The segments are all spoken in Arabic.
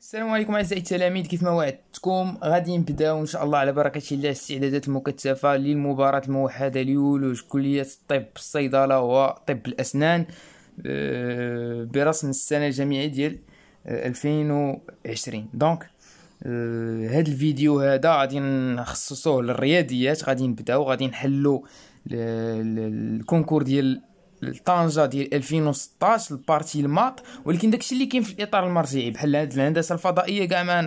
السلام عليكم اعزائي التلاميذ كيف ما وعدتكم غادي نبداو ان شاء الله على بركه الله الاستعدادات المكثفه للمباراه الموحده ليولوج كليه الطب الصيدله وطب الاسنان آه، برسم السنه الجامعيه ديال 2020 آه، دونك آه، هاد الفيديو هذا غادي نخصصوه للرياضيات غادي نبداو غادي نحلو الكونكور ديال طنجه ديال 2016 البارتي الماط ولكن داكشي اللي كاين في الاطار المرجعي بحال هاد الهندسه الفضائيه كاع ما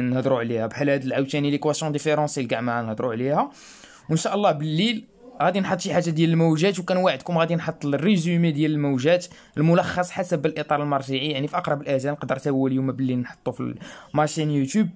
نهضروا عليها بحال هاد عاوتاني ليكواسيون ديفيرونسيل كاع ما نهضروا عليها وان شاء الله بالليل غادي نحط شي حاجه ديال الموجات وكنوعدكم غادي نحط الريزومي ديال الموجات الملخص حسب الاطار المرجعي يعني في اقرب الاجال قدرت حتى هو اليوم باللي نحطو في ماشين يوتيوب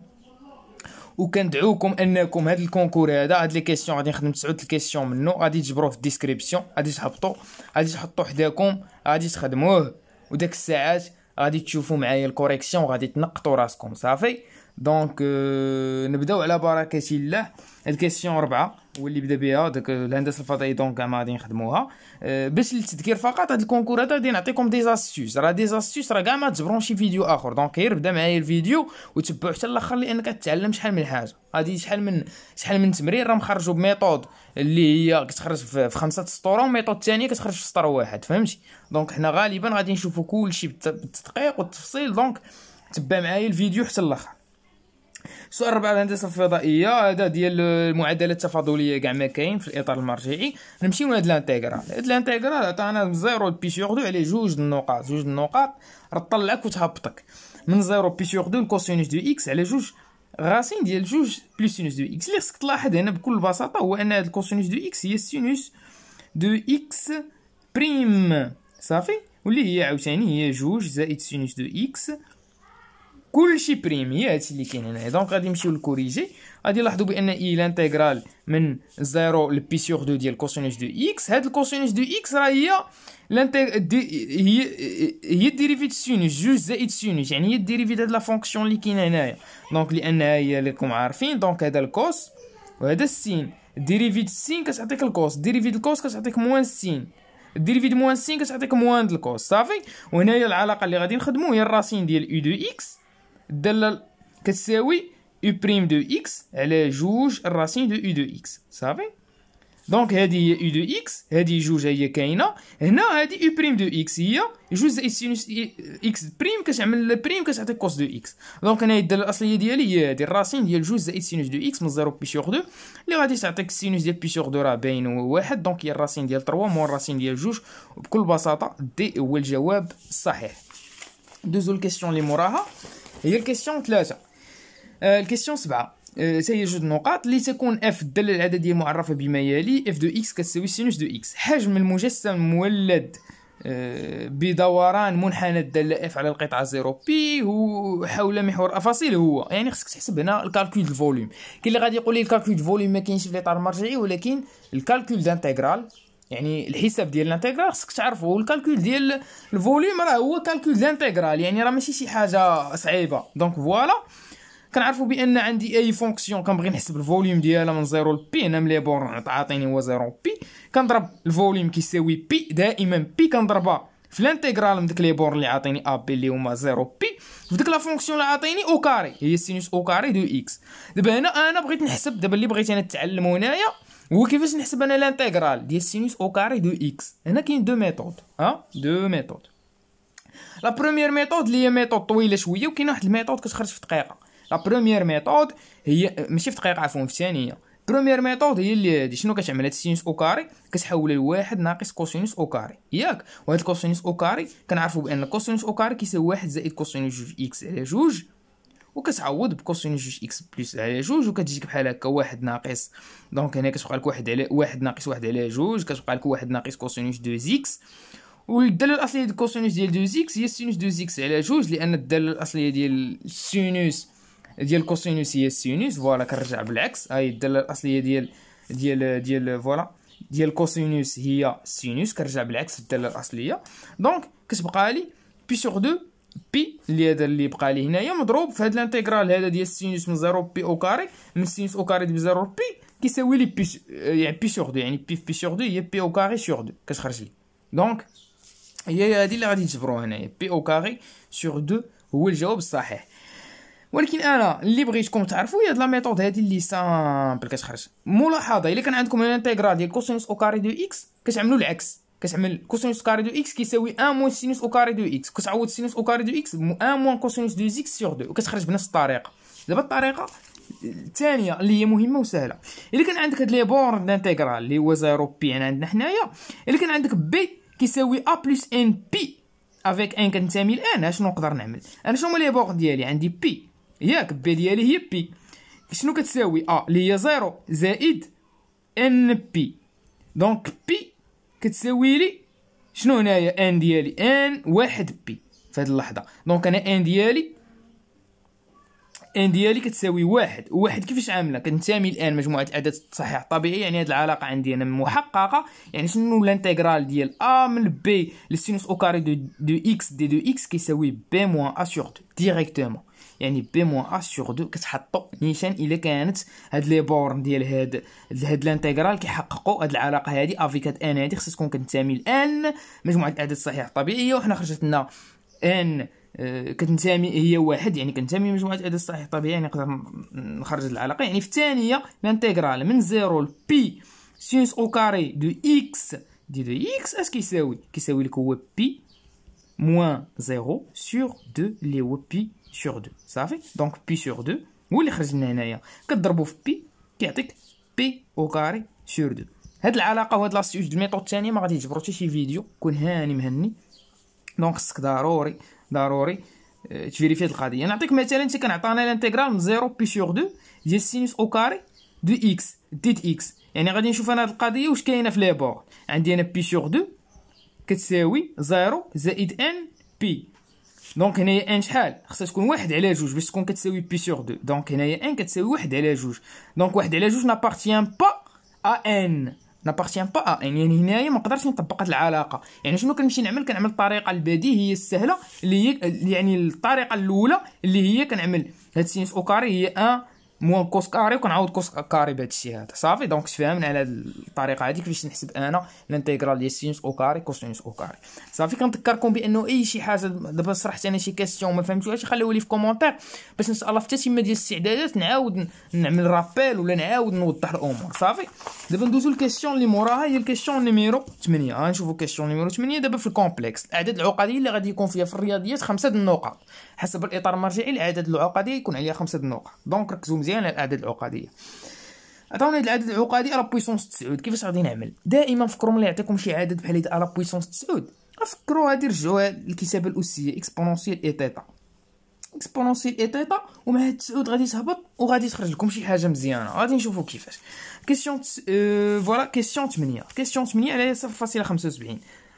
وكندعوكم انكم هذا الكونكور هذا هاد لي كيسيون غادي نخدم تسعود الكيسيون منه غادي تجبروه في الديسكريبسيون غادي تهبطوا غادي تحطو حداكم غادي تخدموه وداك الساعات غادي تشوفوا معايا الكوريكسيون وغادي تنقطوا راسكم صافي دونك آه، نبداو على بركه الله هاد الكيسيون ربعه واللي بدا بها داك الهندسه الفضائيه دونك ما غادي نخدموها أه باش للتذكير فقط هاد الكونكور هذا غادي نعطيكم دي زاستيس راه دي زاستيس راه كاع ما شي فيديو اخر دونك غير بدا معايا الفيديو وتبعو حتى الاخر لانك تتعلم شحال من حاجه غادي شحال من شحال من تمرين راه مخرجو بميثود اللي هي كتخرج في خمسه سطور وميثود الثانيه كتخرج في سطر واحد فهمتي دونك حنا غالبا غادي نشوفو كلشي بالتدقيق والتفصيل دونك تبع معايا الفيديو حتى الاخر السؤال الرابع الهندسه الفضائيه هذا ديال المعادله التفاضليه كاع ما كاين في الاطار المرجعي نمشيو لهاد الانتيغرال هاد الانتيغرال عطانا زيرو بي سور دو على جوج النقاط جوج النقاط رطلعك وتهبطك من زيرو بي سور دو الكوسينوس دو اكس على جوج غاسين ديال جوج بلس سينوس دو اكس اللي خصك تلاحظ هنا بكل بساطه هو ان هاد الكوسينوس دو اكس هي السينوس دو اكس بريم صافي واللي هي عاوتاني هي جوج زائد سينوس دو اكس كلشي بريمي هادشي اللي كاين هنا دونك غادي نمشيو للكوريجي غادي نلاحظوا بان اي e لانتيغرال من زيرو سيغ دو ديال كوسينوس دو اكس هاد الكوسينوس دو اكس راه هي لانتيغ هي هي ديريفيت سينوس جوج زائد سينوس يعني هي ديريفيت هاد لا فونكسيون اللي كاينه هنايا دونك لانها هي راكم عارفين دونك هذا الكوس وهذا السين ديريفيت السين كتعطيك الكوس ديريفيت الكوس كتعطيك موان السين ديريفيت موان سين كتعطيك موان د الكوس صافي وهنايا العلاقه اللي غادي نخدمو هي الراسين ديال او دو اكس الداله كتساوي u بريم دو اكس على جوج الراسين دو u دو اكس صافي دونك هادي هي u دو اكس هادي جوج هي كاينه هنا هادي u بريم دو اكس هي جوج زائد سينوس اكس بريم كتعمل بريم كتعطي كوس دو اكس دونك هنايا الداله الاصليه ديالي هي هادي الراسين ديال جوج زائد سينوس دو اكس من زيرو بي سيغ دو اللي غادي تعطيك السينوس ديال بي سيغ دو راه باين هو واحد دونك هي الراسين ديال تروا مو الراسين ديال جوج بكل بساطه دي هو الجواب الصحيح دوزو الكيستيون اللي موراها هي الكيستيون ثلاثة الكيستيون سبعة آه جوج نقاط لتكون تكون اف الدالة العددية معرفة بما يلي اف دو اكس كتساوي سينوس دو اكس حجم المجسم مولد بدوران منحنى الدالة اف على القطعة زيرو بي هو حول محور افاصيل هو يعني خصك تحسب هنا الكالكول دو فوليوم كاين اللي غادي يقول لي الكالكول دو فوليوم ما كاينش في الاطار المرجعي ولكن الكالكول دانتيغرال يعني الحساب ديال الانتيغرال خصك تعرفه والكالكول ديال الفوليوم راه هو كالكول ديال الانتيغرال يعني راه ماشي شي حاجه صعيبه دونك فوالا كنعرفوا بان عندي اي فونكسيون كنبغي نحسب الفوليوم ديالها من زيرو لبي هنا ملي بور عاطيني هو زيرو بي كنضرب الفوليوم كيساوي بي دائما بي كنضربها في الانتيغرال من ديك لي بور اللي عاطيني ا بي اللي هما زيرو بي في ديك لا فونكسيون اللي عاطيني او كاري هي سينوس او كاري دو اكس دابا هنا انا بغيت نحسب دابا اللي بغيت انا نتعلمو هنايا هو كيفاش نحسب انا الانتغرال ديال سينوس او كاري دو اكس هنا كاين دو ميثود ها دو ميثود لا بروميير ميثود اللي هي ميثود طويله شويه وكاين واحد الميثود كتخرج في دقيقه لا بروميير ميثود هي ماشي في دقيقه عفوا في ثانيه بروميير ميثود هي اللي هادي شنو كتعمل هاد سينوس او كاري كتحولها لواحد ناقص كوسينوس او كاري ياك وهاد الكوسينوس او كاري كنعرفوا بان الكوسينوس او كاري كيساوي واحد زائد كوسينوس جوج اكس على جوج وكتعوض بكوسين جوج اكس بلس على جوج وكتجيك بحال هكا واحد ناقص دونك هنا كتبقى لك واحد على واحد ناقص واحد على جوج كتبقى لك واحد ناقص كوسينوس دو اكس والداله الاصليه ديال كوسينوس ديال دوز اكس هي سينوس دوز اكس على جوج لان الداله الاصليه ديال السينوس ديال كوسينوس هي السينوس فوالا كنرجع بالعكس هاي الداله الاصليه ديال ديال ديال فوالا ديال كوسينوس هي سينوس كنرجع بالعكس الداله الاصليه دونك كتبقى لي بي سور دو بي اللي هذا اللي بقى لي هنايا مضروب في هاد الانتيغرال هذا ديال السينوس من زيرو بي او كاري من سينوس او كاري زيرو بي كيساوي لي بي يعني بي سور دو يعني بي في بي سور دو هي بي او كاري سور دو كتخرج لي دونك هي هذه اللي غادي تجبروا هنايا بي او كاري سور دو هو الجواب الصحيح ولكن انا اللي بغيتكم تعرفوا هي هاد لا ميثود هادي اللي سامبل كتخرج ملاحظه الا كان عندكم الانتيغرال ديال كوسينوس او كاري دو اكس كتعملوا العكس كتعمل كوسينوس كاري دو اكس كيساوي 1 موان سينوس او كاري دو اكس كتعوض سينوس او كاري دو اكس ب 1 موان كوسينوس دو اكس سيغ دو وكتخرج بنفس الطريقه دابا الطريقه الثانيه اللي هي مهمه وسهله الا كان عندك هاد لي بور دانتيغرال اللي هو زيرو بي يعني عندنا حنايا الا كان عندك بي كيساوي ا بلس ان بي افيك ان كنتمي الان اشنو نقدر نعمل انا شنو هما لي بور ديالي عندي بي ياك بي ديالي هي بي شنو كتساوي ا آه، اللي هي زيرو زائد ان بي دونك بي كتساوي لي شنو هنايا ان ديالي ان واحد بي في هذه اللحظه دونك انا ان ديالي ان ديالي كتساوي واحد واحد كيفاش عامله كنتامي الان مجموعه الاعداد الصحيح الطبيعي يعني هذه العلاقه عندي انا محققه يعني شنو الانتغرال ديال ا من بي للسينوس او كاري دو, دو اكس دي دو اكس كيساوي بي موان ا سور ديريكتومون يعني بي موان ا سور دو كتحطو نيشان الا كانت هاد لي بورن ديال هاد هاد لانتيغرال كيحققوا هاد العلاقه هادي افيك هاد ان هادي خصها تكون كتنتمي لان مجموعه الاعداد الصحيحه الطبيعيه وحنا خرجت لنا ان آه، كتنتمي هي واحد يعني كنتمي لمجموعه الاعداد الصحيح الطبيعي يعني نقدر نخرج العلاقه يعني في الثانيه لانتيغرال من زيرو لبي سينس او كاري دو اكس دي دو اكس اش كيساوي كيساوي لك هو بي موان زيرو سور دو اللي هو بي سور دو صافي دونك بي سور دو هو اللي خرج لنا هنايا كضربو في بي كيعطيك بي او كاري سور دو هاد العلاقه وهاد لاستيوج الميطود الثانيه ما غادي يجبرو حتى شي فيديو كون هاني مهني دونك خصك ضروري ضروري تفيريفي هاد القضيه نعطيك مثلا انت كنعطانا الانتيغرال من زيرو بي سور دو ديال سينوس او كاري دو اكس ديت اكس يعني غادي نشوف انا هاد القضيه واش كاينه في لي بورد عندي انا بي سور دو كتساوي زيرو زائد ان بي دونك هنايا ان شحال خصها تكون واحد على جوج باش تكون كتساوي بي سور دو دونك هنايا ان كتساوي واحد على جوج دونك واحد على جوج نابارتيان با ا ان نابارتيان با ا ان يعني هنايا ما نقدرش نطبق هاد العلاقه يعني شنو كنمشي نعمل كنعمل الطريقه البديهيه السهله اللي هي يعني الطريقه الاولى اللي هي كنعمل هاد سينس او كاري هي ان مو كوس كاري وكنعاود كوس كاري بهذا الشيء هذا صافي دونك تفهمنا على الطريقه هذيك باش نحسب انا الانتيغرال ديال سينوس او كاري كوسينوس او كاري صافي كنذكركم بانه اي شي حاجه دابا شرحت انا شي كاستيون ما فهمتوهاش خليوها لي في كومونتير باش ان شاء الله في التتمه ديال الاستعدادات نعاود نعمل رابيل ولا نعاود نوضح الامور صافي دابا ندوزو الكاستيون اللي موراها هي الكاستيون نيميرو 8 غنشوفو الكاستيون نيميرو 8 دابا في الكومبلكس الاعداد العقديه اللي غادي يكون فيها في الرياضيات خمسه النقط حسب الاطار المرجعي العدد العقدي يكون عليها خمسة النقط دونك ركزوا مزيان على الاعداد العقديه عطاونا هاد العدد العقدي على بويسونس 9 كيفاش غادي نعمل دائما فكروا ملي يعطيكم شي عدد بحال هاد على بويسونس 9 فكروا غادي رجعوا للكتابه الاسيه اكسبونونسيال اي تيتا اكسبونونسيال اي تيتا ومع هاد 9 غادي تهبط وغادي تخرج لكم شي حاجه مزيانه غادي نشوفوا كيفاش كيسيون فوالا كيسيون 8 كيسيون 8 على 0.75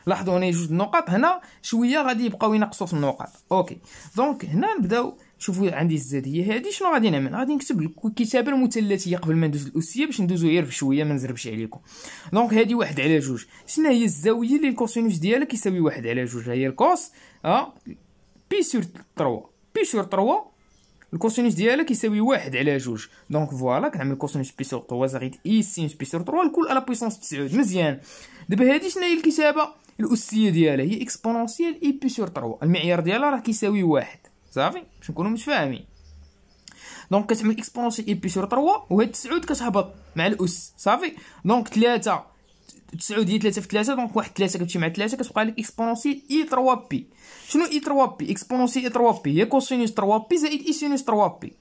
لاحظوا هنا جوج نقط هنا شويه غادي يبقاو ينقصوا في النقط اوكي دونك هنا نبداو شوفوا عندي الزاديه هذه شنو غادي نعمل غادي نكتب الكتابه المثلثيه قبل ما ندوز الاسيه باش ندوزو غير بشويه ما نزربش عليكم دونك هذه واحد على جوج شنو هي الزاويه اللي الكوسينوس ديالها كيساوي واحد على جوج هي الكوس اه بي سور 3 بي سور 3 الكوسينوس ديالها كيساوي واحد على جوج دونك فوالا كنعمل كوسينوس بي سور 3 زائد اي سين بي سور 3 الكل على بويسونس 9 مزيان دابا هادي شنو هي الكتابه الاسيه ديالها هي اكسبونونسيال اي بي سور 3 المعيار ديالها راه كيساوي واحد صافي باش نكونوا متفاهمين دونك كتعمل اكسبونونسيال اي بي سور 3 وهاد 9 كتهبط مع الاس صافي دونك 3 9 هي 3 في 3 دونك واحد 3 كتمشي مع 3 كتبقى لك اكسبونونسيال اي 3 بي شنو اي 3 بي اكسبونونسيال اي 3 بي هي كوسينوس 3 بي زائد اي سينوس 3 بي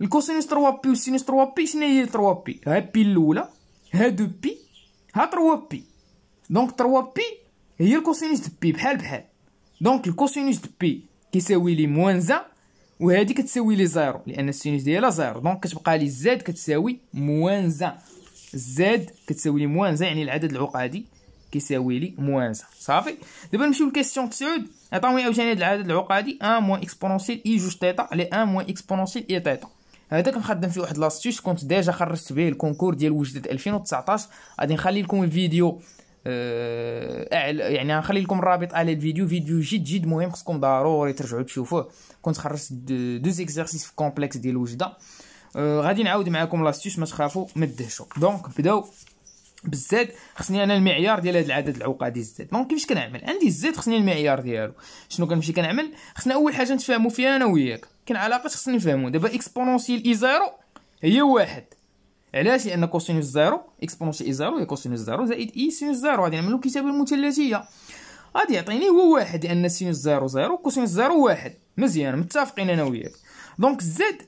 الكوسينوس 3 بي والسينوس 3 بي شنو هي 3 بي ها بي الاولى ها 2 بي ها 3 بي دونك 3 بي هي الكوسينوس دو بي بحال بحال دونك الكوسينوس دو بي كيساوي لي موان زا وهادي كتساوي لي زيرو لان السينوس ديالها زيرو دونك كتبقى لي زاد كتساوي موان زا زاد كتساوي لي موان زا يعني العدد العقادي كيساوي لي موان زا صافي دابا نمشيو لكيستيون 9 عطاوني عاوتاني هاد العدد العقادي 1 موان اكسبونونسيال اي جوج تيتا على 1 موان اكسبونونسيال اي تيتا هذا كنخدم فيه واحد لاستيس كنت ديجا خرجت به الكونكور ديال وجدة 2019 غادي نخلي لكم الفيديو آه، يعني غنخلي لكم الرابط على الفيديو فيديو جد جد مهم خصكم ضروري ترجعوا تشوفوه كنت خرجت دو زيكزرسيس في كومبلكس ديال الوجده آه، غادي نعاود معكم لاستيس ما تخافوا ما تدهشوا دونك بداو بالزاد خصني انا المعيار ديال هذا العدد العقدي الزاد دونك كيفاش كنعمل عندي الزاد خصني المعيار ديالو شنو كنمشي كنعمل خصنا اول حاجه نتفاهموا فيها انا وياك كاين علاقات خصني نفهموا دابا اكسبونونسييل اي زيرو هي واحد علاش لان كوسينوس زيرو اكسبونسي اي زيرو هي كوسينوس زيرو زائد اي e سينوس زيرو غادي نعملو الكتابه المثلثيه غادي يعطيني هو واحد لان سينوس زيرو زيرو كوسينوس زيرو واحد مزيان متفقين انا وياك دونك زد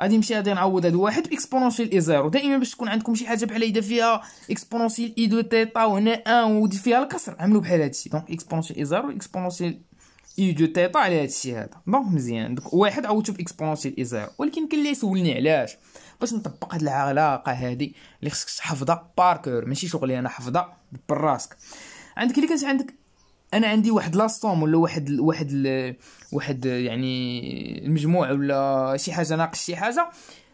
غادي نمشي غادي نعوض هاد واحد باكسبونونسيال اي زيرو دائما باش تكون عندكم شي حاجه بحال هيدا فيها اكسبونونسيال اي e دو تيتا وهنا ان ودي فيها الكسر عملوا بحال هادشي دونك اكسبونونسيال اي زيرو اكسبونونسيال اي e دو تيتا على هادشي هذا دونك مزيان دونك واحد عوضتو باكسبونونسيال اي زيرو ولكن كاين اللي سولني علاش باش نطبق هاد العلاقه هادي اللي خصك تحفظها باركور ماشي شغلي انا حفظها براسك عندك اللي كانت عندك انا عندي واحد لاستوم ولا واحد واحد واحد يعني المجموع ولا شي حاجه ناقص شي حاجه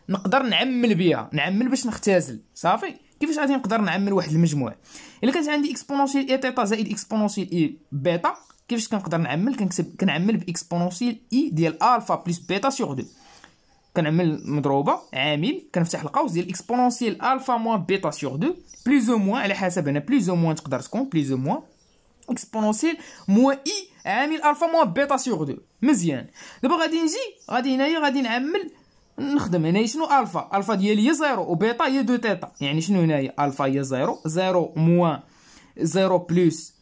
نقدر نعمل بها نعمل باش نختازل صافي كيفاش غادي نقدر نعمل واحد المجموع الا كانت عندي اكسبونونسيال اي تيتا زائد اكسبونونسيال اي بيتا كيفاش كنقدر نعمل كنكتب كنعمل باكسبونونسيال اي e ديال الفا بلس بيتا سيغ 2 كنعمل مضروبه عامل كنفتح القوس ديال اكسبونونسييل الفا موان بيتا سيغ دو بليز او موان على حسب هنا بليز او موان تقدر تكون بليز او موان اكسبونونسييل موان اي عامل الفا موان بيتا سيغ دو مزيان دابا غادي نجي غادي هنايا غادي نعمل نخدم هنايا شنو الفا الفا ديالي هي زيرو وبيتا هي دو تيتا يعني شنو هنايا الفا هي زيرو زيرو موان زيرو بلوس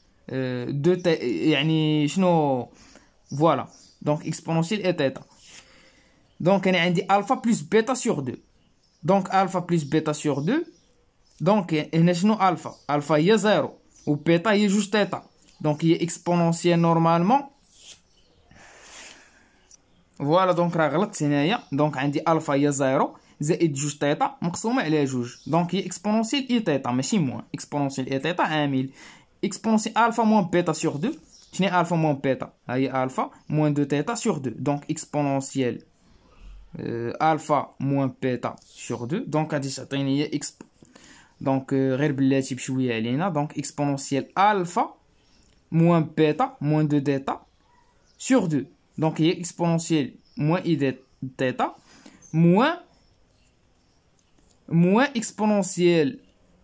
دو تي يعني شنو فوالا دونك اكسبونونسييل اي تيتا Donc, on a alpha plus bêta sur 2. Donc, alpha plus bêta sur 2. Donc, on a alpha. Alpha est 0. Ou bêta est juste theta. Donc, il exponentiel normalement. Voilà, donc, regardez y a. Donc, on a alpha est 0. Z c'est juste thêta. Maxomé, il Donc, il exponentiel et thêta. Mais si moins. Exponentiel et thêta, 1000. Exponentiel alpha moins bêta sur 2. alpha moins bêta. Aïe alpha moins 2 theta sur 2. Donc, exponentiel. Euh, alpha moins beta sur 2 donc à 10 هي Donc euh, donc غير بلاتي بشويه علينا donc moins beta moins 2 delta sur 2 donc a exponentielle moins i delta moins moins exponentielle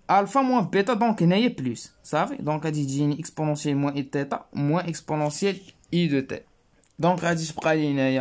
alpha moins beta. donc il y a plus ça donc à dire exponentielle moins i delta moins exponentielle i de t donc à 10 il y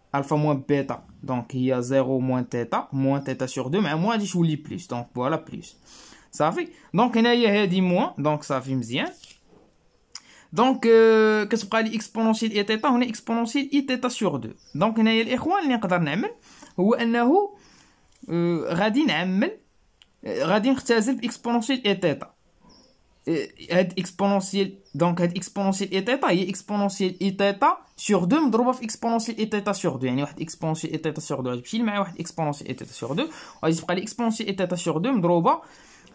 alpha moins bêta. Donc, il y a 0 moins theta moins theta sur 2, mais moins je vous plus. Donc, voilà plus. Ça fait. Donc, il y a 10 moins. Donc, ça fait bien. Donc, euh, qu'est-ce qu'on exponentielle et On est exponentielle et theta sur 2. Donc, il y a les اللي نقدر نعمل هو انه غادي نعمل غادي نختزل اي theta euh, exponentielle donc had exponentiel i theta hi exponentiel i theta sur 2 مضروبه في et theta sur 2 يعني واحد exponentiel i theta sur 2 نمشي مع واحد exponentiel i theta sur 2 غادي يبقى لي exponentiel i theta sur 2 مضروبه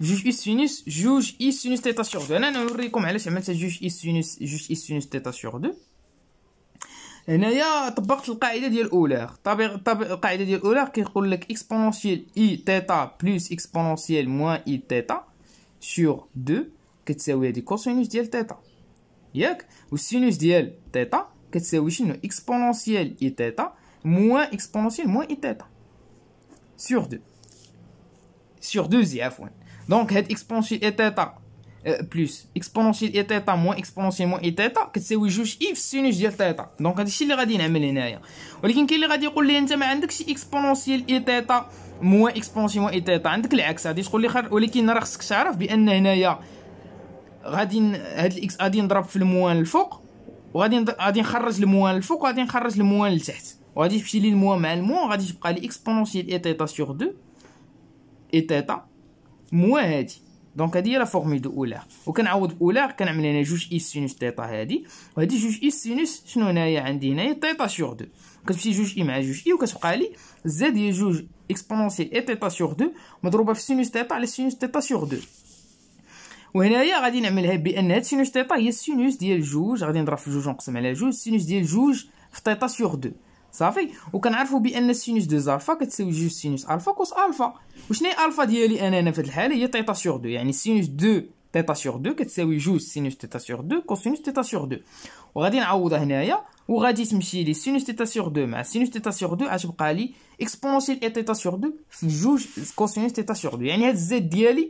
2 cosinus 2 cosinus theta sur 2 انا نوريكم علاش عملت theta sur 2 هنايا طبقت القاعده ديال اولر طب القاعده ديال i theta plus exponentiel moins i theta sur 2 ياك والسينوس ديال تيتا كتساوي شنو اكسبونونسييل اي تيتا موان اكسبونونسييل موان اي تيتا سور دو سور دو زي عفوا دونك هاد اكسبونونسييل اي تيتا بلس اكسبونونسييل اي تيتا موان اكسبونونسييل موان اي تيتا كتساوي جوج اي في السينوس ديال تيتا دونك هادشي اللي غادي نعمل هنايا ولكن كاين اللي غادي يقول لي انت ما عندكش اكسبونونسييل اي تيتا موان اكسبونونسييل موان اي تيتا عندك العكس غادي تقول لي ولكن راه خصك تعرف بان هنايا غادي هاد الاكس غادي نضرب في الموان الفوق وغادي غادي نخرج الموان الفوق وغادي نخرج الموان لتحت وغادي تمشي لي الموان مع الموان غادي تبقى لي اكسبونونسيال اي تيتا سور دو اي تيتا موان هادي دونك هادي هي لا فورمول دو اولار وكنعوض باولار كنعمل هنا جوج اس سينوس تيتا هادي وهادي جوج اس سينوس شنو هنايا عندي هنايا تيتا سور دو كتمشي جوج اي مع جوج اي وكتبقى لي زاد هي جوج اكسبونونسييل اي تيتا سور دو مضروبه في سينوس تيتا على سينوس تيتا سور 2 وهنايا غادي نعملها بان هاد سينوس تيتا هي السينوس ديال جوج غادي نضرب في جوج ونقسم على جوج السينوس ديال جوج في تيتا سيغ دو صافي وكنعرفوا بان السينوس دو الفا كتساوي جوج سينوس الفا كوس الفا وشنو هي الفا ديالي انا انا في هاد الحاله هي تيتا سيغ دو يعني السينوس دو تيتا سيغ دو كتساوي جوج سينوس تيتا سيغ دو كوسينوس تيتا سيغ دو وغادي نعوضها هنايا وغادي تمشي لي سينوس تيتا سيغ دو مع سينوس تيتا سيغ دو غتبقى لي اكسبونونسيال اي تيتا سيغ دو في جوج كوسينوس تيتا سيغ دو يعني هاد الزاد ديالي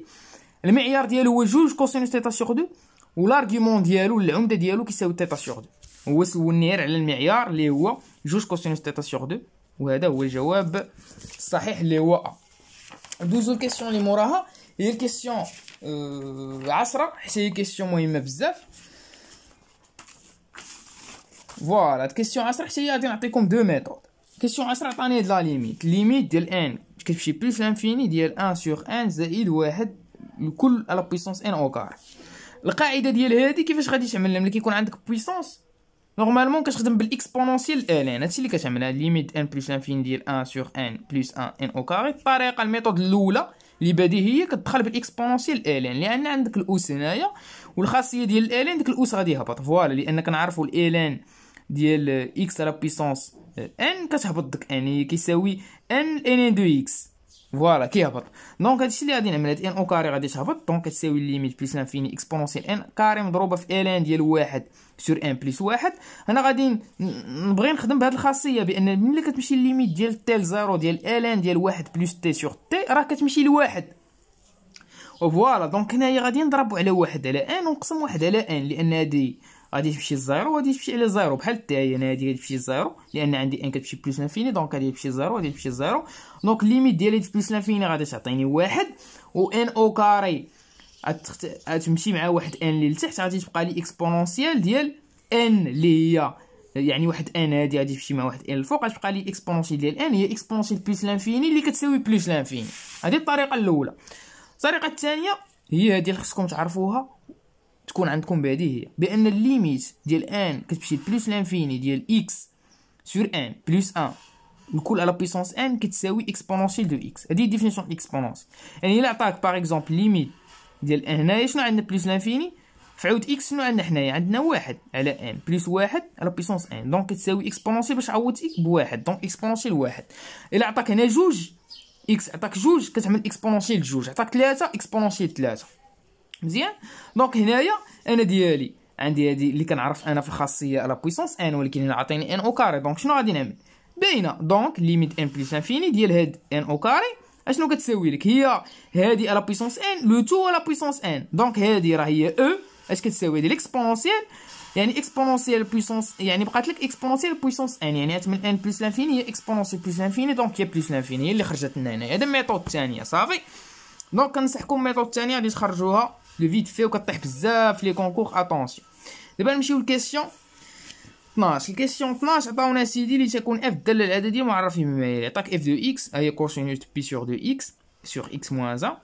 المعيار ديالو هو جوج كوسينوس تيتا سيغ دو والارغيومون ديالو العمده ديالو كيساوي تيتا سيغ دو هو سولني غير على المعيار اللي هو جوج كوسينوس تيتا سيغ دو وهذا هو الجواب الصحيح اللي هو ا دوزو الكيسيون اللي موراها هي الكيسيون عشرة حيت هي كيسيون مهمه بزاف فوالا هاد كيسيون عشرة حتى هي غادي نعطيكم دو ميثود كيسيون 10 عطاني هاد لا ليميت ليميت ديال ان كتمشي بلس لانفيني ديال ان سيغ ان زائد واحد الكل على بويسونس ان او كار القاعده ديال هادي كيفاش غادي تعملها ملي كيكون عندك بويسونس نورمالمون كتخدم بالاكسبونونسيال ال ان هادشي اللي كتعملها ليميت ان بلس لانفين ديال ان سور ان بلس ان ان او كاري الطريقه الميثود الاولى اللي بديهيه كتدخل بالاكسبونونسيال ان لان عندك الاس هنايا والخاصيه ديال ان ديك الاس غادي يهبط فوالا لان كنعرفوا ان ديال اكس على بيسونس ان كتهبط ديك ان كيساوي ان ان دو اكس فوالا كيهبط دونك هادشي اللي غادي نعمل هاد ان او كاري غادي تهبط دونك كتساوي ليميت بليس لانفيني اكسبونونسيال ان كاري مضروبه في ال ان ديال واحد سور ان بليس واحد انا غادي نبغي نخدم بهاد الخاصيه بان ملي كتمشي ليميت ديال تي لزيرو ديال ال ان ديال واحد بليس تي سور تي راه كتمشي لواحد وفوالا دونك هنايا غادي نضربو على واحد على ان ونقسم واحد على ان لان هادي غادي تمشي لزيرو وغادي تمشي على زيرو بحال التاي انا هادي غادي تمشي لزيرو لان عندي ان كتمشي بلس لانفيني دونك غادي تمشي لزيرو غادي تمشي لزيرو دونك ليميت ديالي في بلس لانفيني غادي تعطيني واحد و ان او كاري غتمشي مع واحد ان اللي لتحت غادي تبقى لي اكسبونونسيال ديال ان اللي هي يعني واحد ان هادي غادي تمشي مع واحد ان الفوق غتبقى لي اكسبونونسيال ديال ان هي اكسبونونسيال بلس لانفيني اللي كتساوي بلس لانفيني هادي الطريقه الاولى الطريقه الثانيه هي هادي اللي خصكم تعرفوها تكون عندكم بديهيه بان الليميت ديال ان كتمشي لبلوس لانفيني ديال اكس سور ان بلوس ان الكل على بيسونس ان كتساوي اكسبونونسيال دو اكس هذه ديفينيسيون اكسبونونسيال يعني الا عطاك باغ اكزومبل ليميت ديال ان هنايا شنو عندنا بلوس لانفيني فعود اكس شنو عندنا حنايا عندنا واحد على ان بلس واحد على بيسونس ان دونك كتساوي اكسبونونسيال باش عوضت اكس بواحد دونك اكسبونونسيال واحد الا عطاك هنا جوج اكس عطاك جوج كتعمل اكسبونونسيال جوج عطاك ثلاثة اكسبونونسيال ثلاثة مزيان دونك هنايا انا ديالي عندي هادي اللي كنعرف انا في الخاصيه لا بويسونس ان ولكن هنا عطيني ان او كاري دونك شنو غادي نعمل باينه دونك ليميت ان بليس انفيني ديال هاد ان او كاري اشنو كتساوي لك هي هادي لا بويسونس ان لو تو لا بويسونس ان دونك هادي راه هي او e. اش كتساوي هادي ليكسبونونسيال يعني اكسبونونسيال بويسونس يعني بقات لك اكسبونونسيال بويسونس ان يعني هات من ان بليس لانفيني هي اكسبونونسيال بليس لانفيني دونك هي بليس لانفيني هي اللي خرجت لنا هنايا هذا الميثود الثانيه صافي دونك كنصحكم الميثود الثانيه غادي تخرجوها لو فيت في وكطيح بزاف لي كونكور اتونسيون دابا نمشيو للكيسيون 12 الكيسيون 12 عطاونا سيدي اللي تكون اف الداله العدديه معرف بما عطاك اف دو اكس هي كوسينوس بي سور دو اكس سور اكس موان ا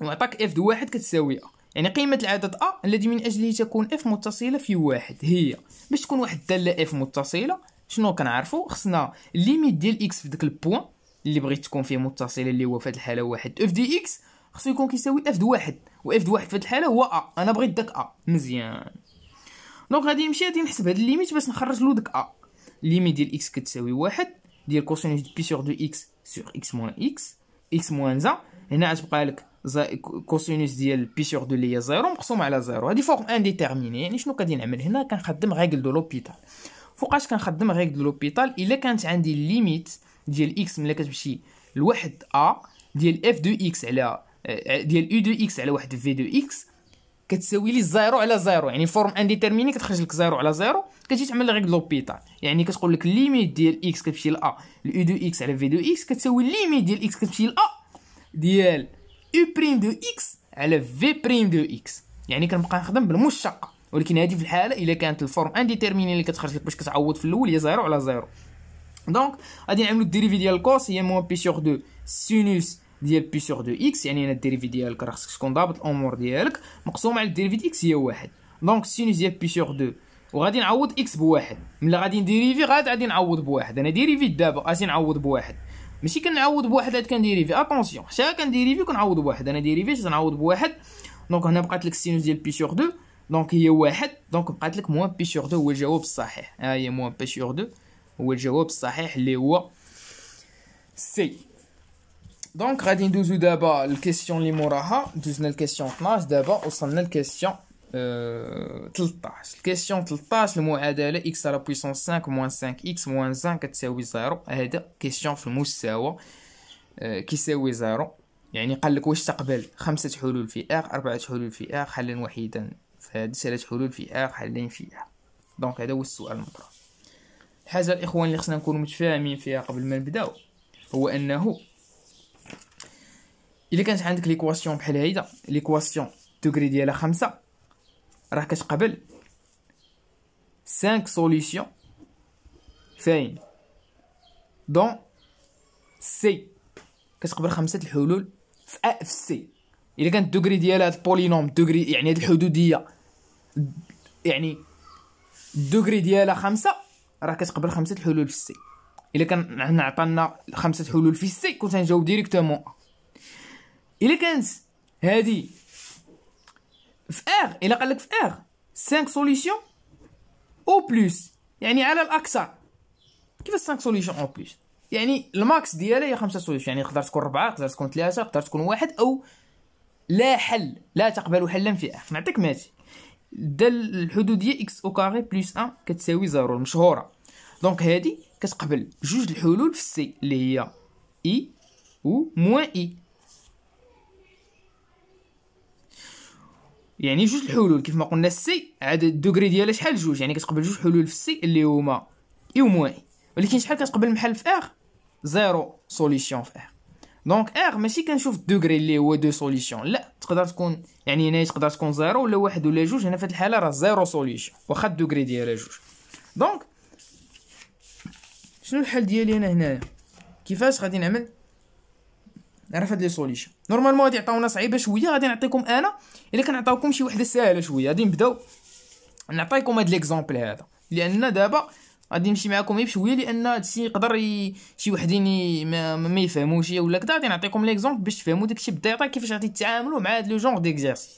وعطاك اف دو واحد كتساوي ا يعني قيمة العدد أ الذي من أجله تكون اف متصلة في واحد هي باش تكون واحد الدالة اف متصلة شنو كنعرفو خصنا ليميت ديال اكس في داك البوان اللي بغيت تكون فيه متصلة اللي هو في هاد الحالة واحد اف دي اكس خصو يكون كيساوي اف دو واحد و اف دو واحد في هاد الحاله هو ا انا بغيت داك ا مزيان دونك غادي نمشي غادي نحسب هاد الليميت باش نخرج له داك ا ليميت ديال اكس كتساوي واحد ديال كوسينوس دو بي سور دو اكس سور اكس موان اكس اكس موان زا هنا غتبقى لك كوسينوس ديال بي سور دو اللي هي زيرو مقسومه على زيرو هادي فورم ديتيرميني يعني شنو غادي نعمل هنا كنخدم غيكل دو لوبيتال فوقاش كنخدم غيكل دو لوبيتال الا كانت عندي الليميت ديال اكس ملي كتمشي لواحد ا ديال اف دو اكس على آه، ديال او دو اكس على واحد في دو اكس كتساوي لي زيرو على زيرو يعني فورم انديتيرميني كتخرج لك زيرو على زيرو كتجي تعمل غير لوبيتال يعني كتقول لك ليميت ديال اكس كتمشي ل ا الاو دو اكس على في دو اكس كتساوي ليميت ديال اكس كتمشي ل ا ديال او بريم دو اكس على في بريم دو اكس يعني كنبقى نخدم بالمشتقه ولكن هذه في الحاله الا كانت الفورم انديتيرميني اللي كتخرج لك باش كتعوض في الاول هي زيرو على زيرو دونك غادي نعملو الديريفي ديال الكوس هي موان بي سيغ دو سينوس ديال بي سور دو اكس يعني انا الديريفي ديالك راه خصك تكون ضابط الامور ديالك مقسوم على الديريفي دي اكس هي واحد دونك سينوس ديال بي سور دو وغادي نعوض اكس بواحد ملي غادي نديريفي غاد غادي نعوض بواحد انا ديريفي دابا غادي نعوض بواحد ماشي كنعوض بواحد عاد كنديريفي اتونسيون حتى كنديريفي كنعوض بواحد انا ديريفي تنعوض بواحد دونك هنا بقات لك سينوس ديال بي سور دو دونك هي واحد دونك بقات لك موان بي سور دو هو الجواب الصحيح ها هي موان بي سور دو هو الجواب الصحيح اللي هو سي دونك غادي ندوزو دابا الكيستيون اللي موراها دوزنا الكيستيون 12 دابا وصلنا الكيستيون أه 13 الكيستيون 13 المعادله اكس على بويسونس 5 موان 5 اكس موان 1 كتساوي 0 هذا كيستيون في المستوى أه كيساوي 0 يعني قال لك واش تقبل خمسه حلول في ار اربعه حلول في ار حلا وحيدا فهاد ثلاث حلول في ار حلين في ار دونك هذا هو السؤال المطروح الحاجه الاخوان اللي خصنا نكونوا متفاهمين فيها قبل ما نبداو هو انه الا كانت عندك ليكواسيون بحال هيدا ليكواسيون دوغري ديالها خمسة راه كتقبل 5 سوليسيون فاين دون سي كتقبل خمسة الحلول في ا في سي الا كانت دوغري ديال هاد البولينوم دوغري يعني هاد الحدوديه يعني دوغري ديالها خمسة راه كتقبل خمسة الحلول في السي الا كان عطانا خمسة حلول في السي كنت غنجاوب ديريكتومون الا كانت هادي في ار الا قال لك في ار 5 سوليسيون او بلس يعني على الاكثر كيف 5 سوليسيون او بلس يعني الماكس ديالها هي 5 سوليسيون يعني تقدر تكون 4 تقدر تكون 3 تقدر تكون 1 او لا حل لا تقبل حلا في ار نعطيك ماشي دال الحدوديه اكس او كاري بلس 1 كتساوي زيرو المشهوره دونك هادي كتقبل جوج الحلول في السي اللي هي اي و موان اي يعني جوج الحلول كيف ما قلنا السي عاد الدوغري ديالها شحال جوج يعني كتقبل جوج حلول في السي اللي هما اي موان ولكن شحال كتقبل محل في اغ زيرو سوليسيون في اغ دونك اغ ماشي كنشوف الدوغري اللي هو دو سوليسيون لا تقدر تكون يعني هنايا تقدر تكون زيرو ولا واحد ولا جوج هنا في هاد الحاله راه زيرو سوليسيون واخا الدوغري ديالها جوج دونك شنو الحل ديالي انا هنايا كيفاش غادي نعمل هاد لي سوليوشن نورمالمون غادي يعطيونا صعيبه شويه غادي نعطيكم انا الا كنعطيكم شي وحده ساهله شويه غادي نبداو نعطيكم هاد ليكزامبل هذا لان دابا غادي نمشي معاكم غير بشويه لان هادشي يقدر ي... شي وحدين ما, ما يفهموش ولا كدا غادي نعطيكم ليكزامبل باش تفهموا داكشي بالضبط كيفاش غادي تتعاملوا مع هاد لو جونغ ديكزيرسي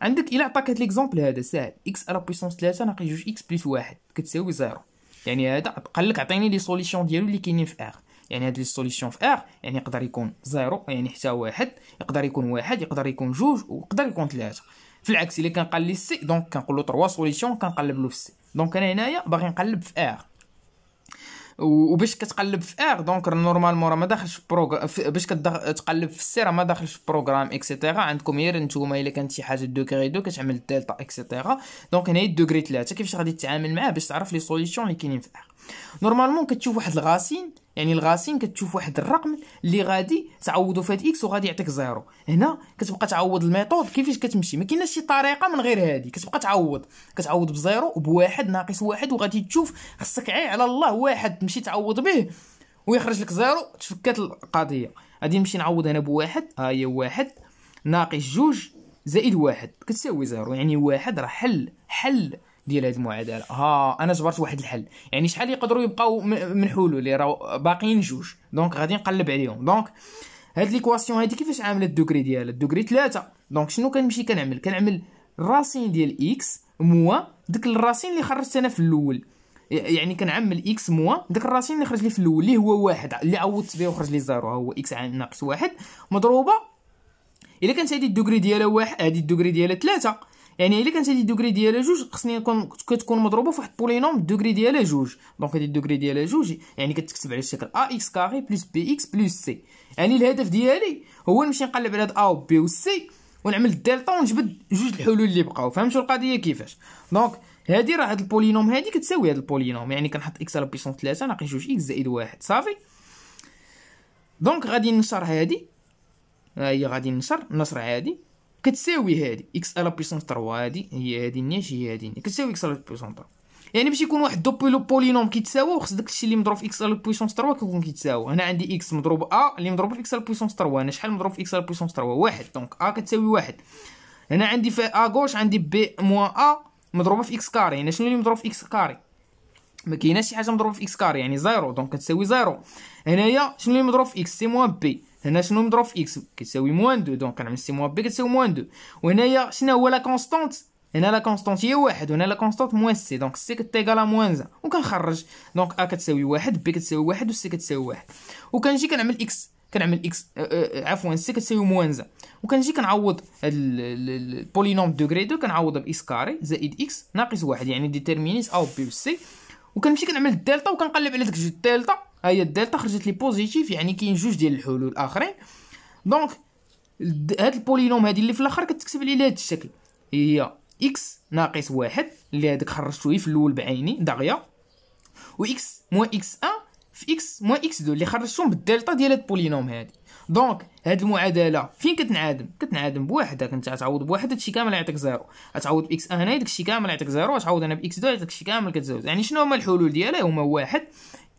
عندك الا عطاك هاد ليكزامبل هذا ساهل اكس على بويسونس 3 ناقص جوج اكس بلس واحد كتساوي زيرو يعني هذا قال لك عطيني لي سوليسيون ديالو اللي كاينين في اخر يعني هاد لي سوليسيون في ار يعني يقدر يكون زيرو يعني حتى واحد يقدر يكون واحد يقدر يكون جوج ويقدر يكون ثلاثه في العكس الا كان قال لي سي دونك كنقول له تروا سوليسيون كنقلب له في سي دونك انا هنايا باغي نقلب في ار وباش كتقلب في ار دونك نورمالمون راه ما داخلش في بروغرام باش كتقلب في سي راه ما داخلش في بروغرام اكسيتيرا عندكم غير نتوما الا كانت شي حاجه دوغري دو كتعمل دلتا اكسيتيرا دونك هنايا الدوغري 3 كيفاش غادي تتعامل معاه باش تعرف لي سوليسيون اللي كاينين في ار نورمالمون كتشوف واحد الغاسين يعني الغاسين كتشوف واحد الرقم اللي غادي تعوضو فهاد اكس وغادي يعطيك زيرو هنا كتبقى تعوض الميثود كيفاش كتمشي ما كايناش شي طريقه من غير هادي كتبقى تعوض كتعوض بزيرو وبواحد ناقص واحد وغادي تشوف خصك عي على الله واحد تمشي تعوض به ويخرج لك زيرو تفكات القضيه غادي نمشي نعوض هنا بواحد ها هي واحد ناقص جوج زائد واحد كتساوي زيرو يعني واحد راه حل حل ديال هذه المعادله ها انا جبرت واحد الحل يعني شحال يقدروا يبقاو من حلول اللي راه باقيين جوج دونك غادي نقلب عليهم دونك هاد ليكواسيون هادي كيفاش عامله الدوغري ديالها الدوغري 3 دونك شنو كنمشي كنعمل كنعمل الراسين ديال اكس موا ديك الراسين اللي خرجت انا في الاول يعني كنعمل اكس موا داك الراسين اللي خرج لي في الاول اللي هو واحد اللي عوضت به وخرج لي زيرو هو اكس ناقص واحد مضروبه الا كانت هادي الدوغري ديالها واحد هادي الدوغري ديالها ثلاثة يعني الا كانت هذه الدوغري ديالها جوج خصني نكون كتكون مضروبه في واحد بولينوم دوغري ديالها جوج دونك هذه الدوغري ديالها جوج يعني كتكتب على الشكل ا اكس كاري بلس بي اكس بلس سي يعني الهدف ديالي هو نمشي نقلب على هاد ا وبي وسي ونعمل الدلتا ونجبد جوج الحلول اللي بقاو فهمتوا القضيه كيفاش دونك هادي راه هاد البولينوم هادي كتساوي هاد البولينوم يعني كنحط اكس على بيسون 3 ناقص جوج اكس زائد واحد صافي دونك غادي نشر هادي ها هي غادي نشر نشر عادي كتساوي هادي اكس على بويسونس 3 هادي هي هادي نيش هي هادي كتساوي اكس على بويسونس 3 يعني باش يكون واحد دوبي بولينوم كيتساوى خص داك الشيء اللي مضروب في اكس على بويسونس 3 كيكون كيتساوى هنا عندي اكس مضروب ا اللي مضروب في اكس على بويسونس 3 هنا شحال مضروب في اكس على بويسونس 3 واحد دونك ا كتساوي واحد هنا عندي في ا غوش عندي بي موا ا مضروبه في اكس كاري يعني شنو اللي مضروب في اكس كاري ما كايناش شي حاجه مضروبه في اكس كاري يعني زيرو دونك كتساوي زيرو هنايا شنو اللي مضروب في اكس سي موا بي هنا شنو مضروب في اكس كتساوي موان 2 دونك كنعمل سي موان بي كتساوي موان 2 وهنايا شنو هو لا كونستانت هنا لا كونستانت هي واحد وهنا لا كونستانت موان سي دونك سي كتيكالا موان زان وكنخرج دونك ا كتساوي واحد بي كتساوي واحد وسي كتساوي واحد وكنجي كنعمل اكس كنعمل اكس عفوا سي كتساوي موان زا وكنجي كنعوض هاد البولينوم دوغري 2 كنعوضها باكس كاري زائد اكس ناقص واحد يعني ديتيرمينيس او بي سي وكنمشي كنعمل الدلتا وكنقلب على جوج الدلتا ها هي الدلتا خرجت لي بوزيتيف يعني كاين جوج ديال الحلول اخرين دونك هاد البولينوم هادي اللي في الاخر كتكتب لي لهاد الشكل هي اكس ناقص واحد اللي هذاك خرجتو في الاول بعيني دغيا و اكس موان اكس ان في اكس موان اكس دو اللي خرجتهم بالدلتا ديال هاد البولينوم هادي دونك هاد المعادله فين كتنعدم كتنعدم بواحد داك انت تعوض بواحد هادشي كامل يعطيك زيرو تعوض باكس ان هنا داكشي كامل يعطيك زيرو تعوض هنا باكس دو يعطيك شي كامل كتزوز يعني شنو هما الحلول ديالها هما واحد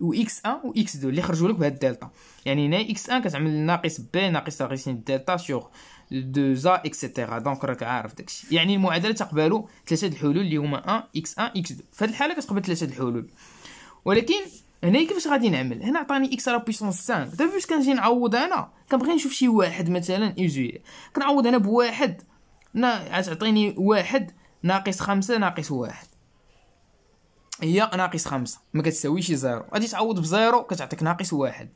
و اكس 1 و اكس 2 اللي خرجوا لك بهاد الدلتا يعني هنا اكس 1 كتعمل ناقص بي ناقص غيسين الدلتا سور 2 a اكسيتيرا دونك راك عارف داكشي يعني المعادله تقبل ثلاثه الحلول اللي هما 1 اكس 1 اكس 2 فهاد الحاله كتقبل ثلاثه الحلول ولكن هنا كيفاش غادي نعمل هنا عطاني اكس على بويسونس 5 دابا باش كنجي نعوض انا كنبغي نشوف شي واحد مثلا ايزوير كنعوض انا بواحد نا... تعطيني واحد ناقص 5 ناقص واحد هي ناقص خمسة ما كتساويش زيرو غادي تعوض بزيرو كتعطيك ناقص واحد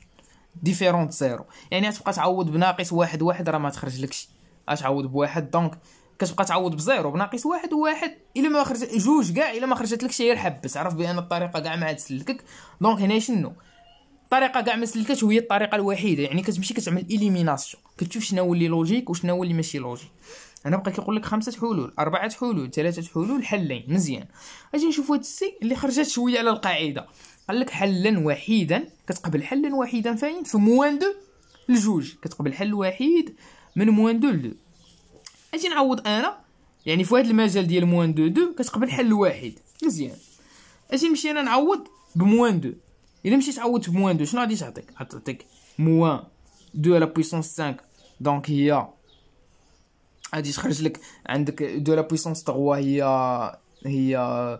ديفيرونت زيرو يعني تبقى تعوض بناقص واحد واحد راه ما تخرج لكش غتعوض بواحد دونك كتبقى تعوض بزيرو بناقص واحد واحد الا ما خرج جوج كاع الا ما خرجت لكش غير حبس عرف بان الطريقه كاع ما عاد دونك هنا شنو الطريقه كاع ما سلكتش وهي الطريقه الوحيده يعني كتمشي كتعمل اليميناسيون كتشوف شنو اللي لوجيك وشنو اللي ماشي لوجيك انا بقى كيقول لك خمسه حلول اربعه حلول ثلاثه حلول حلين مزيان اجي نشوف هاد السي اللي خرجت شويه على القاعده قال لك حلا وحيدا كتقبل حلا وحيدا فاين في موان دو لجوج كتقبل حل وحيد من موان دو لدو اجي نعوض انا يعني في هاد المجال ديال موان دو دو كتقبل حل واحد مزيان اجي نمشي انا نعوض بموان دو الا مشيت عوضت بموان دو شنو غادي تعطيك غتعطيك موان دو على بويسونس 5 دونك هي غادي تخرج لك عندك دو لا بويسونس 3 هي هي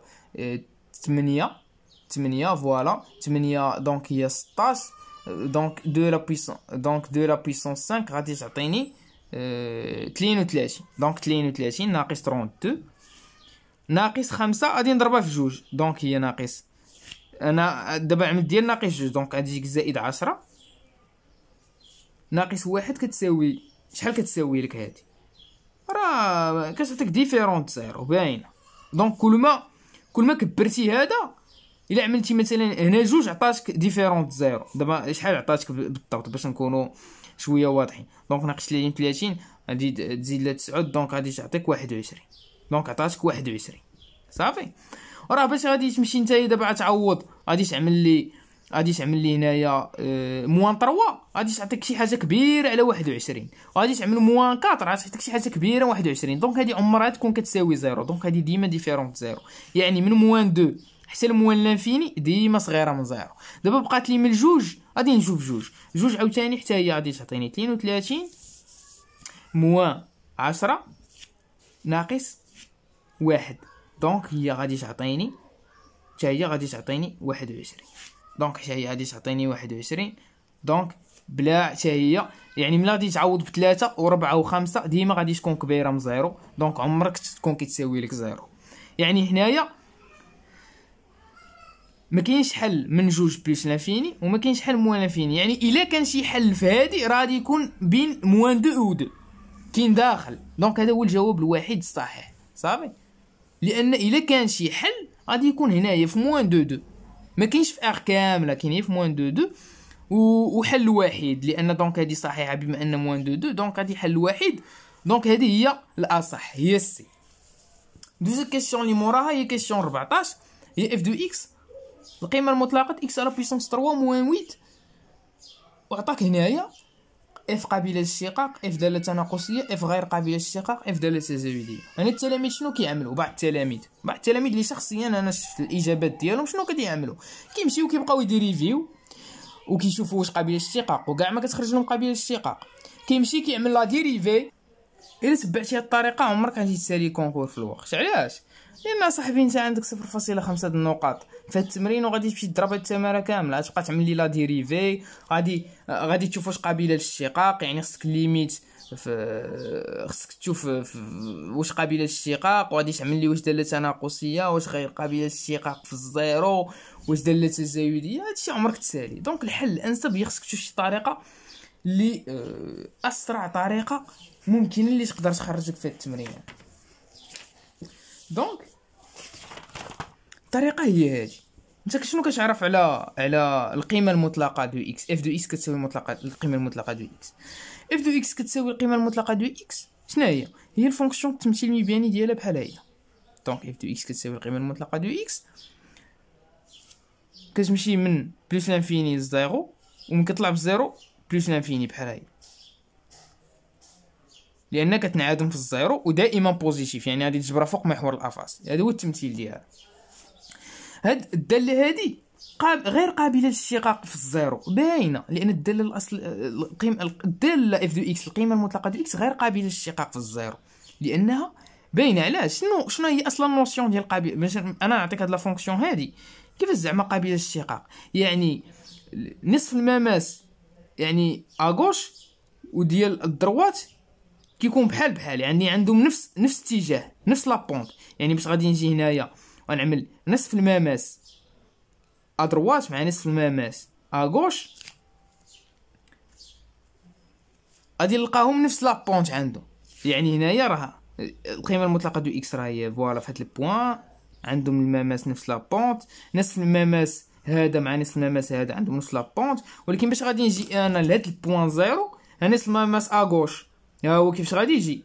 8 آه، 8 فوالا 8 دونك هي 16 دونك دو لا بويسون دونك دو لا بويسون 5 غادي تعطيني 32 آه، دونك 32 ناقص 32 ناقص 5 غادي نضربها في جوج دونك هي ناقص انا دابا العمل ديال ناقص جوج دونك غادي يجيك زائد 10 ناقص واحد كتساوي شحال كتساوي لك هادي راه كتعطيك ديفيرونت زيرو باينه دونك كل ما كل ما كبرتي هذا الا عملتي مثلا هنا جوج عطاتك ديفيرونت زيرو دابا شحال عطاتك بالضبط باش نكونوا شويه واضحين دونك ناقص لي 30 غادي تزيد لها 9 دونك غادي تعطيك 21 دونك عطاتك 21 صافي وراه باش غادي تمشي نتايا دابا تعوض غادي تعمل لي غادي تعمل لي هنايا آه، موان 3 غادي تعطيك شي حاجه كبيره على 21 وغادي تعمل موان 4 غادي تعطيك شي حاجه كبيره 21 دونك هذه عمرها تكون كتساوي زيرو دونك هذه ديما ديفيرونت زيرو يعني من موان 2 حتى الموان لانفيني ديما صغيره من زيرو دابا بقات لي من جوج غادي نشوف جوج جوج عاوتاني حتى هي غادي تعطيني 32 موان 10 ناقص واحد دونك هي غادي تعطيني حتى هي غادي تعطيني 21 دونك حتى هي غادي تعطيني واحد وعشرين دونك بلا حتى هي يعني ملي غادي تعوض بثلاثة وربعة وخمسة ديما غادي تكون كبيرة من زيرو دونك عمرك تكون كتساوي لك زيرو يعني هنايا ما كاينش حل من جوج بلس لانفيني وما كاينش حل موان لانفيني يعني الا كان شي حل في هادي راه غادي يكون بين موان دو او دو كاين داخل دونك هذا هو الجواب الوحيد الصحيح صافي لان الا كان شي حل غادي يكون هنايا في موان دو دو ما كاينش في ار كامله كاين في موان دو دو وحل واحد لان دونك هذه صحيحه بما ان موان دو دو دونك غادي حل واحد دونك هذه هي الاصح هي السي دوز كيسيون لي موراها هي كيسيون 14 هي اف دو اكس القيمه المطلقه اكس على بويسونس 3 موان 8 وعطاك هنايا اف قابله للاشتقاق اف داله تناقصيه اف غير قابله للاشتقاق اف داله تزايديه يعني التلاميذ شنو كيعملوا بعض التلاميذ بعض التلاميذ اللي شخصيا انا شفت الاجابات ديالهم شنو كيعملوا كيمشيو كيبقاو يديريفيو وكيشوفوا واش قابله للاشتقاق وكاع ما كتخرج لهم قابله للاشتقاق كيمشي كيعمل لا ديريفي الا تبعتي هاد الطريقه عمرك غادي تسالي كونكور في الوقت علاش اما إيه صاحبي انت عندك 0.5 النقاط في التمرين وغادي تمشي تضرب التماره كامله غتبقى تعمل لا ديريفي غادي غادي تشوف واش قابله للاشتقاق يعني خصك ليميت خصك تشوف واش قابله للاشتقاق وغادي تعمل لي واش داله تناقصيه واش غير قابله للاشتقاق في الزيرو واش داله تزايديه هادشي عمرك تسالي دونك الحل الانسب هي خصك تشوف شي طريقه اللي آه، اسرع طريقه ممكن اللي تقدر تخرجك في التمرين دونك الطريقه هي هذه انت شنو كتعرف على على القيمه المطلقه دو اكس اف دو اكس كتساوي المطلقه القيمه المطلقه دو اكس اف دو اكس كتساوي القيمه المطلقه دو اكس شنو هي هي الفونكسيون التمثيل المبياني ديالها بحال هي دونك اف دو اكس كتساوي القيمه المطلقه دو اكس كتمشي من بلس لانفيني للزيرو ومن كطلع بزيرو بلس لانفيني بحال هي لان كتنعدم في الزيرو ودائما بوزيتيف يعني هذه تجبره فوق محور الافاس هذا هو التمثيل ديالها هاد الداله هادي قاب غير قابله للاشتقاق في الزيرو باينه لان الداله الاصل القيمه الداله اف دو اكس القيمه المطلقه دو اكس غير قابله للاشتقاق في الزيرو لانها باينه علاش شنو شنو هي اصلا النوسيون ديال قابل انا نعطيك هاد لا فونكسيون هادي كيفاش زعما قابله للاشتقاق يعني نصف المماس يعني اغوش وديال الدروات كيكون بحال بحال يعني عندهم نفس نفس اتجاه نفس لابونت يعني باش غادي نجي هنايا ونعمل نصف الماماس ادروات مع نصف الماماس اغوش غادي نلقاهم نفس لابونت عندهم يعني هنايا راه القيمه المطلقه دو اكس راه هي فوالا فهاد البوان عندهم الماماس نفس لابونت نصف الماماس هذا مع نصف الماماس هذا عندهم نفس لابونت ولكن باش غادي نجي انا لهاد البوان زيرو نصف الماماس اغوش ها هو كيفاش غادي يجي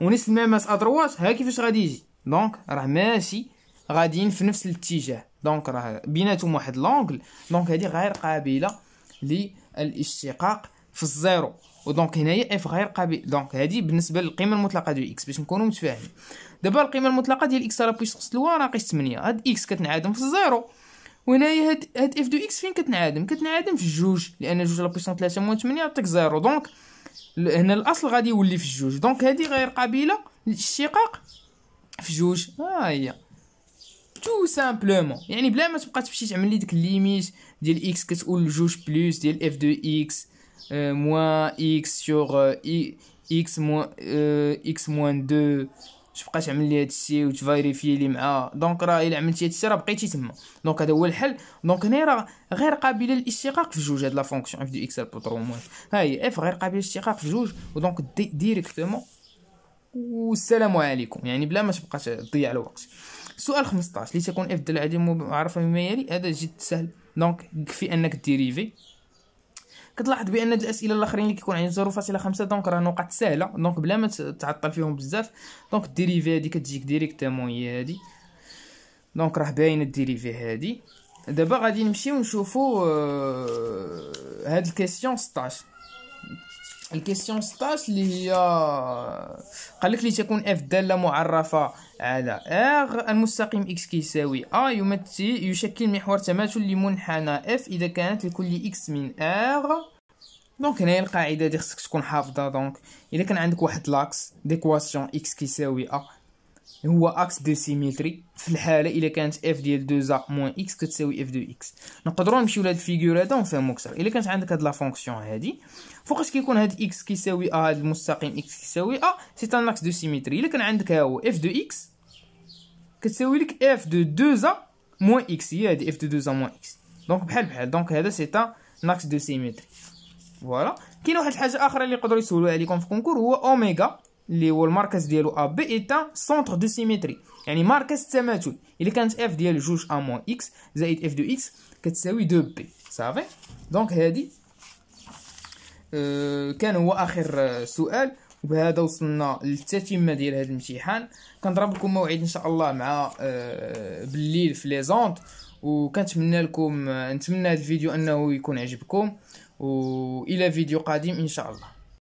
ونفس الماماس ادروات ها كيفاش غادي يجي دونك راه ماشي غاديين في نفس الاتجاه دونك راه بيناتهم واحد لونغل دونك هذه غير قابله للاشتقاق في الزيرو ودونك هنايا اف غير قابل دونك هذه بالنسبه للقيمه المطلقه ديال اكس باش نكونوا متفاهمين دابا القيمه المطلقه ديال اكس راه بويس لوا ناقص 8 هاد اكس كتنعدم في الزيرو وهنايا هاد هاد اف دو اكس فين كتنعدم كتنعدم في جوج لان جوج لا بويسون 3 8 عطيك زيرو دونك هنا الاصل غادي يولي في جوج دونك هادي غير قابله للاشتقاق في جوج ها آه هي تو سامبلومون يعني بلا ما تبقى تمشي تعمل لي ديك ليميت ديال اكس كتقول جوج بلس ديال اف دو اكس موان اكس سور اكس موان اكس موان دو تبقى تعمل لي هادشي وتفيريفي لي مع دونك راه الا عملتي هادشي راه بقيتي تما دونك هذا هو الحل دونك هنا راه غير قابله للاشتقاق في جوج هاد لا فونكسيون اف دو اكس البوترومون ها هي اف غير قابله للاشتقاق في جوج ودونك دي ديريكتومون والسلام عليكم يعني بلا ما تبقى تضيع الوقت سؤال 15 لتكون اف الدل عديم معرفه بما يلي هذا جد سهل دونك في انك ديريفي كتلاحظ بان الاسئله الاخرين اللي كيكون عند 0.5 دونك راه نقط سهله دونك بلا ما تعطل فيهم بزاف دونك الديريفي هادي كتجيك ديريكتومون هي هادي دونك راه باينه الديريفي هادي دابا غادي نمشيو نشوفو آه، هاد الكيسيون 16 الكيستيون 16 اللي هي قال لك تكون اف داله معرفه على ار المستقيم اكس كيساوي ا يمثل يشكل محور تماثل لمنحنى اف اذا كانت لكل اكس من ار دونك هنايا القاعده دي خصك تكون حافظه دونك اذا كان عندك واحد لاكس ديكواسيون اكس كيساوي ا هو اكس دو سيميتري في الحاله الا كانت اف ديال 2 ا موان اكس كتساوي اف دو اكس نقدروا نمشيو لهاد الفيغور هذا ونفهمو اكثر الا كانت عندك هاد لا فونكسيون هادي فوقاش كيكون هاد اكس كيساوي ا هاد المستقيم اكس كيساوي ا سي ان اكس دو سيميتري الا كان عندك ها هو اف دو اكس كتساوي لك اف دو 2 ا موان اكس هي هادي اف دو 2 ا موان اكس دونك بحال بحال دونك هذا سي ان اكس دو سيميتري فوالا كاين واحد الحاجه اخرى اللي يقدروا يسولوها عليكم في الكونكور هو اوميغا اللي هو المركز ديالو ا بي ايتا سونتر دو سيمتري يعني مركز التماثل الا كانت اف ديال جوج ا موان اكس زائد اف دو اكس كتساوي دو بي صافي دونك هادي آه، كان هو اخر آه، سؤال وبهذا وصلنا للتتمه ديال هذا الامتحان كنضرب لكم موعد ان شاء الله مع آه، بالليل في لي زونت وكنتمنى لكم نتمنى هذا الفيديو انه يكون عجبكم والى فيديو قادم ان شاء الله